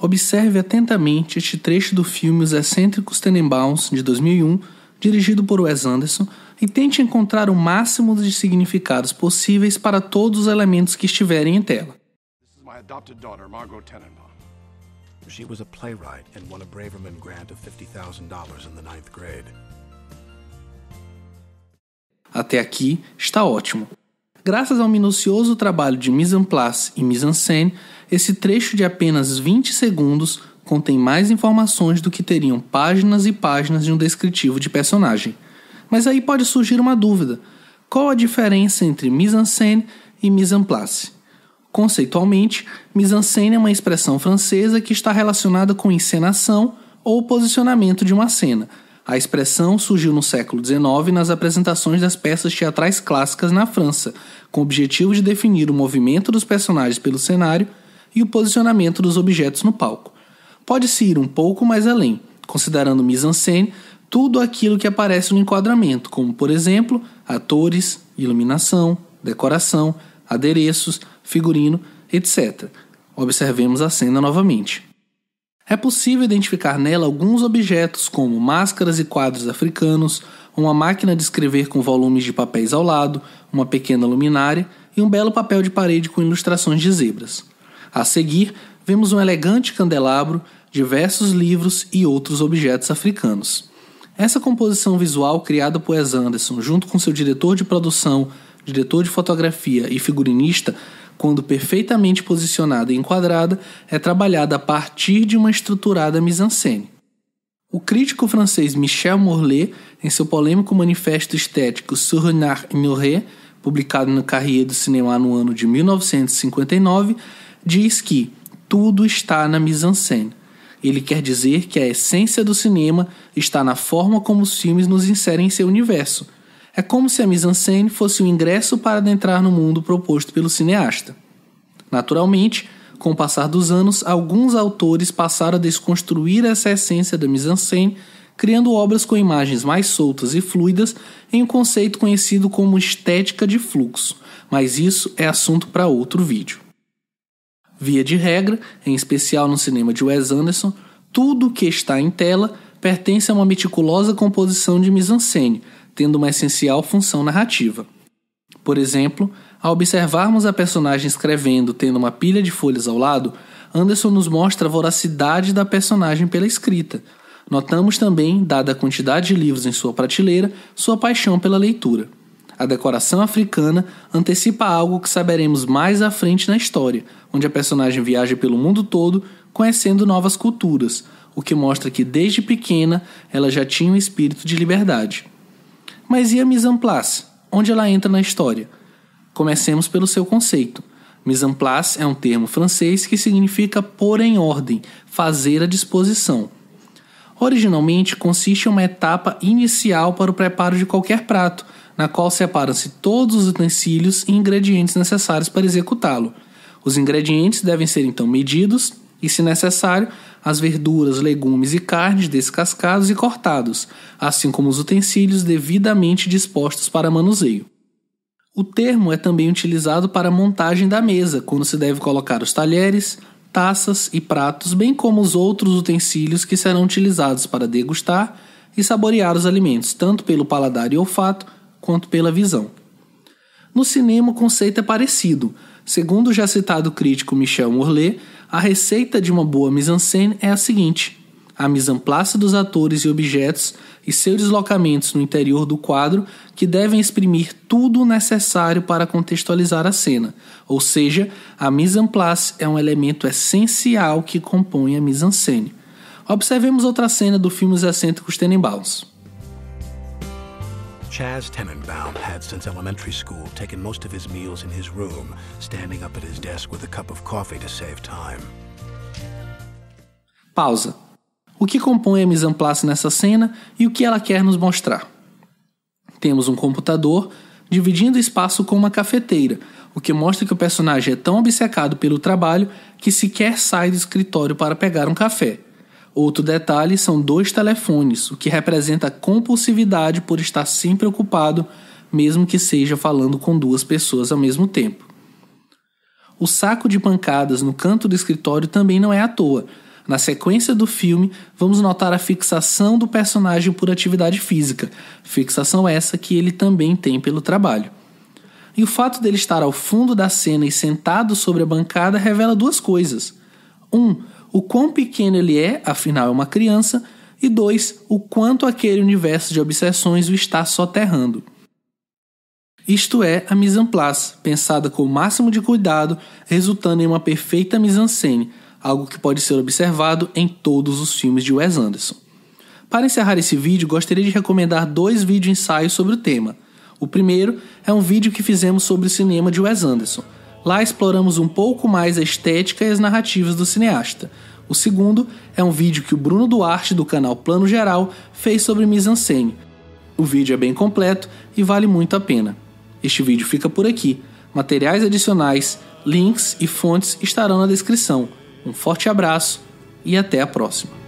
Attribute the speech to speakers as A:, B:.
A: Observe atentamente este trecho do filme Os Excêntricos Tenenbaums, de 2001, dirigido por Wes Anderson, e tente encontrar o máximo de significados possíveis para todos os elementos que estiverem em tela. She was a playwright and won a Braverman grant of $50,000 in the ninth grade. Até aqui está ótimo. Graças ao minucioso trabalho de mise-en-place e mise-en-scène, esse trecho de apenas 20 segundos contém mais informações do que teriam páginas e páginas de um descritivo de personagem. Mas aí pode surgir uma dúvida: qual a diferença entre mise-en-scène e mise-en-place? Conceitualmente, mise-en-scène é uma expressão francesa que está relacionada com encenação ou posicionamento de uma cena a expressão surgiu no século XIX nas apresentações das peças teatrais clássicas na França, com o objetivo de definir o movimento dos personagens pelo cenário e o posicionamento dos objetos no palco. Pode-se ir um pouco mais além, considerando mise-en-scène tudo aquilo que aparece no enquadramento, como, por exemplo, atores, iluminação, decoração, adereços, figurino, etc. Observemos a cena novamente é possível identificar nela alguns objetos, como máscaras e quadros africanos, uma máquina de escrever com volumes de papéis ao lado, uma pequena luminária e um belo papel de parede com ilustrações de zebras. A seguir, vemos um elegante candelabro, diversos livros e outros objetos africanos. Essa composição visual criada por Wes Anderson, junto com seu diretor de produção, diretor de fotografia e figurinista, quando perfeitamente posicionada e enquadrada, é trabalhada a partir de uma estruturada mise-en-scène. O crítico francês Michel Morlet, em seu polêmico manifesto estético Sur Renard Ignoré, publicado no Carrier do Cinema no ano de 1959, diz que tudo está na mise-en-scène. Ele quer dizer que a essência do cinema está na forma como os filmes nos inserem em seu universo – é como se a mise-en-scène fosse o ingresso para adentrar no mundo proposto pelo cineasta. Naturalmente, com o passar dos anos, alguns autores passaram a desconstruir essa essência da mise-en-scène, criando obras com imagens mais soltas e fluidas em um conceito conhecido como estética de fluxo, mas isso é assunto para outro vídeo. Via de regra, em especial no cinema de Wes Anderson, tudo o que está em tela pertence a uma meticulosa composição de mise-en-scène, tendo uma essencial função narrativa. Por exemplo, ao observarmos a personagem escrevendo tendo uma pilha de folhas ao lado, Anderson nos mostra a voracidade da personagem pela escrita. Notamos também, dada a quantidade de livros em sua prateleira, sua paixão pela leitura. A decoração africana antecipa algo que saberemos mais à frente na história, onde a personagem viaja pelo mundo todo conhecendo novas culturas, o que mostra que desde pequena ela já tinha um espírito de liberdade. Mas e a mise en place? Onde ela entra na história? Comecemos pelo seu conceito. Mise en place é um termo francês que significa pôr em ordem, fazer à disposição. Originalmente, consiste em uma etapa inicial para o preparo de qualquer prato, na qual separam-se todos os utensílios e ingredientes necessários para executá-lo. Os ingredientes devem ser então medidos, e, se necessário, as verduras, legumes e carnes descascados e cortados, assim como os utensílios devidamente dispostos para manuseio. O termo é também utilizado para a montagem da mesa, quando se deve colocar os talheres, taças e pratos, bem como os outros utensílios que serão utilizados para degustar e saborear os alimentos, tanto pelo paladar e olfato quanto pela visão. No cinema, o conceito é parecido, Segundo o já citado crítico Michel Morlet, a receita de uma boa mise-en-scène é a seguinte: a mise-en-place dos atores e objetos e seus deslocamentos no interior do quadro que devem exprimir tudo o necessário para contextualizar a cena. Ou seja, a mise-en-place é um elemento essencial que compõe a mise-en-scène. Observemos outra cena do filme Os Excêntricos Tenenbaums. Chaz Tenenbaum had since elementary school taken most of his meals in his room, standing up at his desk with a cup of coffee to save time. Pausa. O que compõe a mise en place nessa cena e o que ela quer nos mostrar? Temos um computador dividindo espaço com uma cafeteira, o que mostra que o personagem é tão obcecado pelo trabalho que sequer sai do escritório para pegar um café. Outro detalhe são dois telefones, o que representa compulsividade por estar sempre ocupado, mesmo que seja falando com duas pessoas ao mesmo tempo. O saco de pancadas no canto do escritório também não é à toa. Na sequência do filme, vamos notar a fixação do personagem por atividade física, fixação essa que ele também tem pelo trabalho. E o fato dele estar ao fundo da cena e sentado sobre a bancada revela duas coisas. Um, o quão pequeno ele é, afinal é uma criança, e dois, o quanto aquele universo de obsessões o está soterrando. Isto é a mise en place, pensada com o máximo de cuidado, resultando em uma perfeita mise-en-scène, algo que pode ser observado em todos os filmes de Wes Anderson. Para encerrar esse vídeo, gostaria de recomendar dois vídeo ensaios sobre o tema. O primeiro é um vídeo que fizemos sobre o cinema de Wes Anderson, Lá exploramos um pouco mais a estética e as narrativas do cineasta. O segundo é um vídeo que o Bruno Duarte, do canal Plano Geral, fez sobre mise en O vídeo é bem completo e vale muito a pena. Este vídeo fica por aqui. Materiais adicionais, links e fontes estarão na descrição. Um forte abraço e até a próxima.